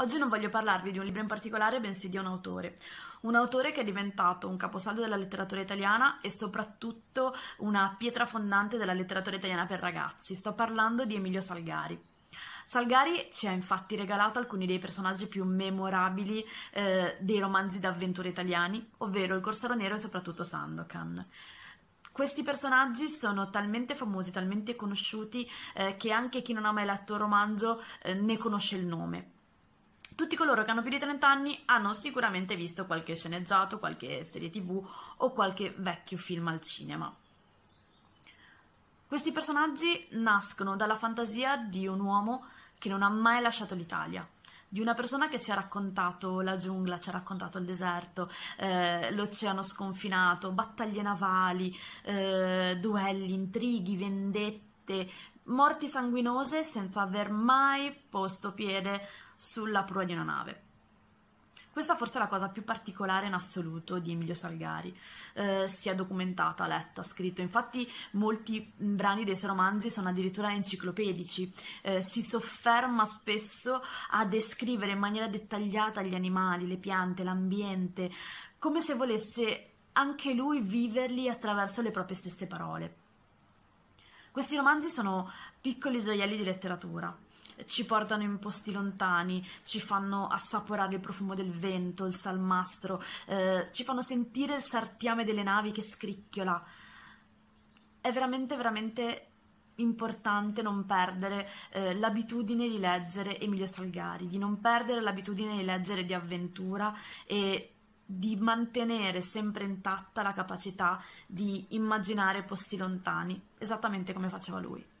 Oggi non voglio parlarvi di un libro in particolare, bensì di un autore. Un autore che è diventato un caposaldo della letteratura italiana e soprattutto una pietra fondante della letteratura italiana per ragazzi. Sto parlando di Emilio Salgari. Salgari ci ha infatti regalato alcuni dei personaggi più memorabili eh, dei romanzi d'avventura italiani, ovvero il Corsaro Nero e soprattutto Sandokan. Questi personaggi sono talmente famosi, talmente conosciuti, eh, che anche chi non ha mai letto il romanzo eh, ne conosce il nome. Tutti coloro che hanno più di 30 anni hanno sicuramente visto qualche sceneggiato, qualche serie tv o qualche vecchio film al cinema. Questi personaggi nascono dalla fantasia di un uomo che non ha mai lasciato l'Italia, di una persona che ci ha raccontato la giungla, ci ha raccontato il deserto, eh, l'oceano sconfinato, battaglie navali, eh, duelli, intrighi, vendette, morti sanguinose senza aver mai posto piede sulla prua di una nave. Questa forse è la cosa più particolare in assoluto di Emilio Salgari, eh, sia documentata, letta, scritto. Infatti molti brani dei suoi romanzi sono addirittura enciclopedici. Eh, si sofferma spesso a descrivere in maniera dettagliata gli animali, le piante, l'ambiente, come se volesse anche lui viverli attraverso le proprie stesse parole. Questi romanzi sono piccoli gioielli di letteratura, ci portano in posti lontani, ci fanno assaporare il profumo del vento, il salmastro, eh, ci fanno sentire il sartiame delle navi che scricchiola. È veramente, veramente importante non perdere eh, l'abitudine di leggere Emilio Salgari, di non perdere l'abitudine di leggere di avventura e di mantenere sempre intatta la capacità di immaginare posti lontani, esattamente come faceva lui.